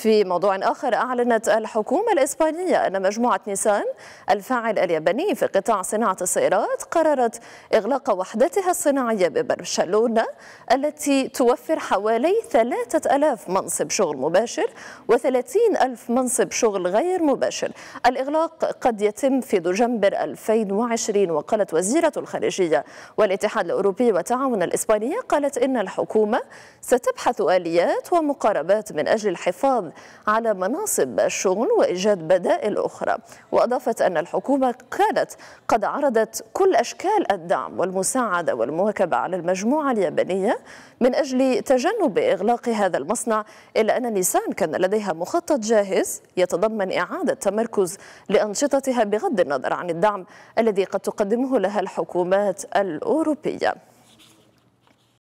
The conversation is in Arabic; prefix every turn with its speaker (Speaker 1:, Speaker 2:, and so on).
Speaker 1: في موضوع آخر أعلنت الحكومة الإسبانية أن مجموعة نيسان الفاعل الياباني في قطاع صناعة السيارات قررت إغلاق وحدتها الصناعية ببرشلونة التي توفر حوالي 3000 منصب شغل مباشر و30 ألف منصب شغل غير مباشر الإغلاق قد يتم في دجنبر 2020 وقالت وزيرة الخارجية والاتحاد الأوروبي والتعاون الإسبانية قالت إن الحكومة ستبحث آليات ومقاربات من أجل الحفاظ على مناصب الشغل وإيجاد بدائل أخرى وأضافت أن الحكومة كانت قد عرضت كل أشكال الدعم والمساعدة والمواكبة على المجموعة اليابانية من أجل تجنب إغلاق هذا المصنع إلا أن نيسان كان لديها مخطط جاهز يتضمن إعادة تمركز لأنشطتها بغض النظر عن الدعم الذي قد تقدمه لها الحكومات الأوروبية